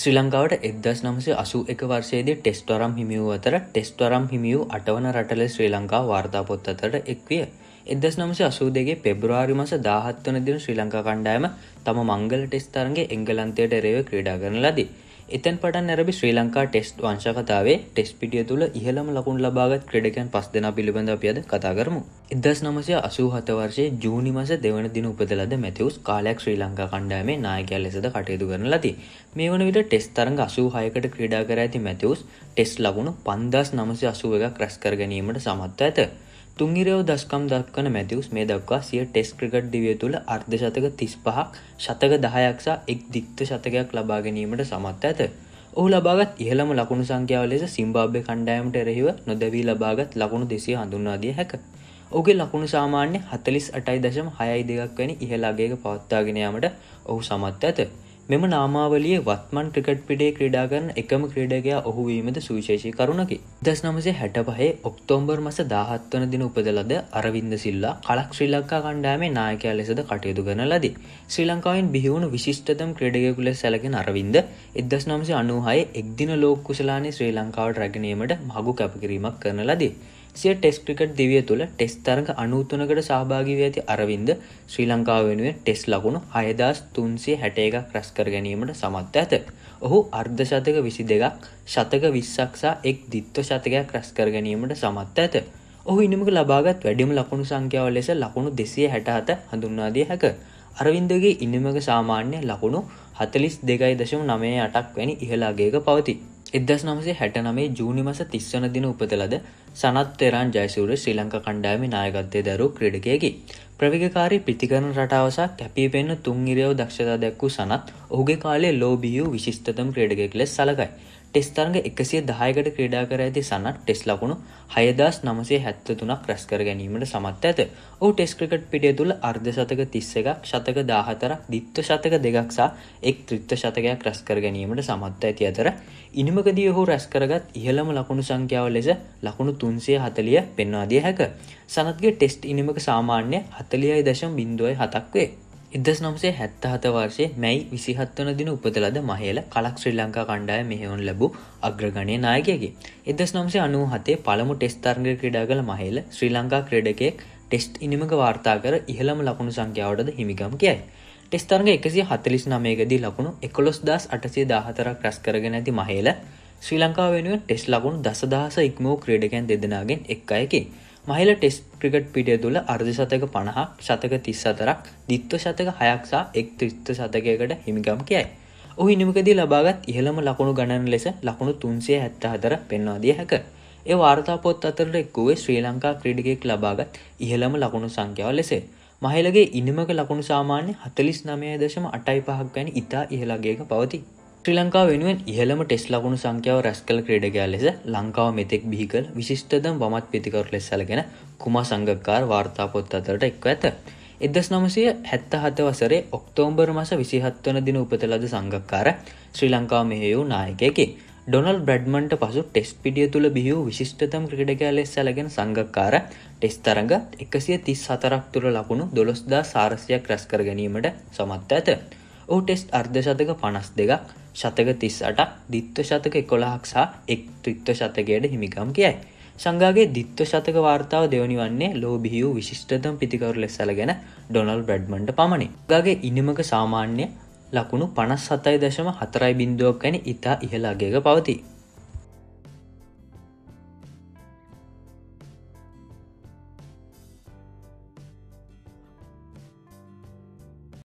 ශ්‍රී ලංකාවට එක්දස් නමසේ අසු එක වර්ෂයේදී ටෙස්ටවරම් හිමිවූ අතර ටෙස්ටවරම් හිමිවූ අටවන රටල ශ්‍රී ලංකා වාර්තාපොත් අතට එක්විය. එදස් නමසේ අසූ දෙගේ පෙබ්‍රවාරි මස දාහත්වන දින ශ්‍රී ලංකා කණ්ඩායම තම මංගල ටෙස්තරන්ගේ එංගලන්තයට එරේව ක්‍රීඩා කරන ලදී. එතැන් පටන් ඇරබි ශ්‍රී ලංකා ටෙස්ට් වංශකතාවේ ටෙස් පිටිය තුළ ඉහළම ලකුණ ලබාගත් ක්‍රඩකන් පස් දෙෙන පිළිබඳ අපියද කතා කරමු. එදස් නමසය අසූ හතවර්ශය ජූනි මස දෙවන දින උපදලද මැතිවස් කාලයක් ශ්‍රී ලංකා කණ්ඩෑමේ නායකැල් ලෙසද කටයුතු කරන ලති මේ වන විට ටෙස් තරඟ අසූ හයකට ක්‍රඩා කර ඇති මැතිවස් ටෙස් ලබුණු පන්දස් නමසය අසුව එක ක්‍රැස් කර ගැනීමට සමත්ව ඇත. තුන්ගිරයෝ දස්කම් දක්වන මැතිවස් මේ දක්වා සිය ටෙස් ක්‍රිකට් දිවිය තුළ අර්ධශතක තිස් පහක් ශතක දහයක්සා එක් දික්ත ශතකයක් ලබා ගැනීමට සමත් ඇත. ඔහු ලබාගත් ඉහළම ලකුණු සංඛ්‍යාව ලෙස සිම්බාබ්‍ය කණ්ඩායමට එරෙහිව නොදැවී ලබාගත් ලකුණු දෙසිය හඳුන්වාදිය හැක. ඔගේ ලකුණු සාමාන්‍ය හතලිස් අටයි දශම හයයි දෙයක් වැනි ඉහලාගේක පවත්තාගෙනයාමට ඔහු සමත් ඇත. මෙම නාමාවලිය වත්මන් ක්‍රිකට් පිඩේ ක්‍රඩාගන්න එකම ක්‍රඩගයා ඔහුවීමද සුවිශේෂී කරුණකි දස් නමසේ හැට පහේ ඔක්තෝම්බර් මස දාහත්වන දින උපදලද අරවින්ද සිල්ලා කලක් ශ්‍රී ලංකා කණ්ඩාමේ නායකයා ලෙසද කටයුතු ගන ලදී ශ්‍රී ලංකාවෙන් බිහිවුණු විශිෂ්ටතම් ක්‍රඩගකුල සැලගෙන අරවින්ද එදස් නම්සේ අනුහයි එක්දින ලෝකුසලානේ ශ්‍රී ලංකාවට රැගනීමට මහගු කැපකිරීමක් කරන ලදී සිය ටෙස් ක්‍රිකට් දිවිය තුළ ටෙස් තරඟ අනූතුනකට සහභාගිව ඇති අරවින්ද ශ්‍රී ලංකාව වෙනුවෙන් ටෙස් ලකුණු හයදස් තුන්සිය හැට එකක් රැස් කර ගැනීමට සමත් ඇත. ඔහු අර්ධශතක විසි දෙකක් ශතක විස්සක්සා එක් දිත්ව ශතකයක් රැස් කර ගැනීමට සමත් ඇත. ඔහු ඉනිමක ලබාගත් වැඩිම ලකුණු සංඛ්‍යාව ලෙස ලකුණු දෙසිය හැටහත හඳුන්වාදිය හැක. අරවින්දගේ ඉනිමක සාමාන්‍ය ලකුණු හතලිස් දෙකයි දශම නමය අටක් වැනි ඉහලාගේක පවතිී. එදස් නමසේ හැටනමේ ජූනි මස තිස්වන දින උපතලද සනත් තෙරන් ජයසූර ශ්‍රී ලංක කණ්ඩායමි නායගත්තය දරු ක්‍රඩකයකි. ප්‍රවිගකාරී පිතිකරන රටාවසා කැපිපෙන්න්න තුන් ඉරයෝ දක්ෂතා දැක්වූ සනත් ඔහුගේ කාලේ ලෝබියූ විශිෂ්තතම් ක්‍රඩගෙක් ලෙස් සලකයි. ටෙස් තරග එකසිය දහයකට ක්‍රඩා කර ඇති සන්නත් ටෙස් ලකුණු හයදස් නමසේ හැත්ත තුනක් ක්‍රස්කර ගැනීමට සමත් ඇත ඕ ටෙස් ක්‍රිකට් පිඩිය තුළ අර්ධ සතක තිස්ස එකක් ශතක දාහතරක් දිත්ව ශතක දෙගක්සා එක් ත්‍රිත්ත ශතකයක් රැස්කර ගැනීමට සමත්ත ඇති අතර ඉනිමකදී ඔහු රැස්කරගත් ඉහළම ලකුණු සංඛ්‍යාව ලෙස ලකුණු තුන්සය හතලිය පෙන්වාදිය හැක සනත්ගේ ටෙස්ට් ඉනිමක සාමාන්‍ය හතලියයි දශම් බින්දුවයි හතක් වේ එදස් නොමසේ හැත්ත හත වර්ෂය මැයි විසිහත්වන දින උපතලද මහේල කලක් ශ්‍රී ලංකා කණ්ඩාය මෙහෙවුන් ලැබූ අග්‍රගණය නායකයගේ. එදස් නොමසේ අනුව හතේ පළමු ටෙස් තරග ක්‍රඩාගල මහේල ශ්‍රී ලංකා ක්‍රඩකෙක් ටෙස්ට් ඉනිමක වාර්තා කර ඉහළම ලකුණු සංඛ්‍යාවටද හිමිකම් කියයි. ටෙස් තරග එකසි හතලිස් නමේකදී ලකුණු එකොළොස් දස් අටසේ දාහතරක් රැස් කරගෙන ඇති මහේල ශ්‍රී ලංකා වෙනුව ටෙස් ලකුණු දසදහස ඉක්මෝ ක්‍රඩකැන් දෙදෙනගෙන් එක් අයකි. මහිල ටෙස් ක්‍රිකට් පිටිය තුළ අර්ධ සතක පණහක් ශතක තිස් අතරක් දිත්ව ශතක හයක්සා එක් ත්‍රිත්ත සතකයකට හිමිකම් කියයි. ඔහි නිමකදී ලබාගත් ඉහළම ලකුණු ගණන් ලෙස ලකුණු තුන්සේ හැත්ත හතර පෙන්වා දිය හැක. ඒ වාර්තාපොත් අතරට එක්කුවේ ශ්‍රී ලංකා ක්‍රඩිකෙක් ලබාගත් ඉහළම ලකුණු සංඛ්‍යාව ලෙසේ. මහිලගේ ඉනිමක ලකුණු සාමාන්‍ය හතලිස් නමය දශම අටයි පහක් ගැන ඉතා ඉහළගේක පවතිී. ශ්‍රී ලංකා වෙනුවෙන් ඉහළම ටෙස් ලකුණු සංඛ්‍යාව රැස් කළ ක්‍රඩගයා ලෙස ලංකාව මෙතෙක් බිහිකල් විශිෂ්ටදම් වමත් පිතිකරු ලෙස් සැලගෙන කුමා සංගකාර වාර්තාපොත් අතරට එක්ව ඇත. එදස් නමසය හැත්ත හත වසරේ ඔක්තෝම්බර් මස විසිහත්වන දින උපතලද සංගක්කාර ශ්‍රී ලංකා මෙහෙයූ නායකයකි. ඩොනල් බ්‍රඩ්මන්ට පසු ටෙස් පිඩිය තුළ බිහිූ විශිෂ්ටතම් ක්‍රඩගයා ලෙස් සැලගෙන සංගක්කාර ටෙස් තරඟ එකසිය තිස් සතරක් තුර ලකුණු දොළොස්දා සාරසියක් රැස්කර ගැනීමට සමත්ව ඇත. ටෙස් අර්ධශතක පනස් දෙකක් ශතක තිස් අටක් දිත්ව ශතක එකොළහක් සහ එක් ත්‍රිත්ව ශතකයට හිමිකම් කියයි. සංගාගේ දිත්ව ශතක වාර්තාව දෙවනි වන්නේ ලෝබිහිූ විශිෂ්ටතම් පිතිකරු ලෙසල ගැන ඩොනල් බ්‍රඩ්මන්ට පමණි. ගගේ ඉනිමක සාමාන්‍ය ලකුණු පනස් සතයි දශම හතරයි බින්දුවක් ගැන ඉතා ඉහලාගේක පවතිී.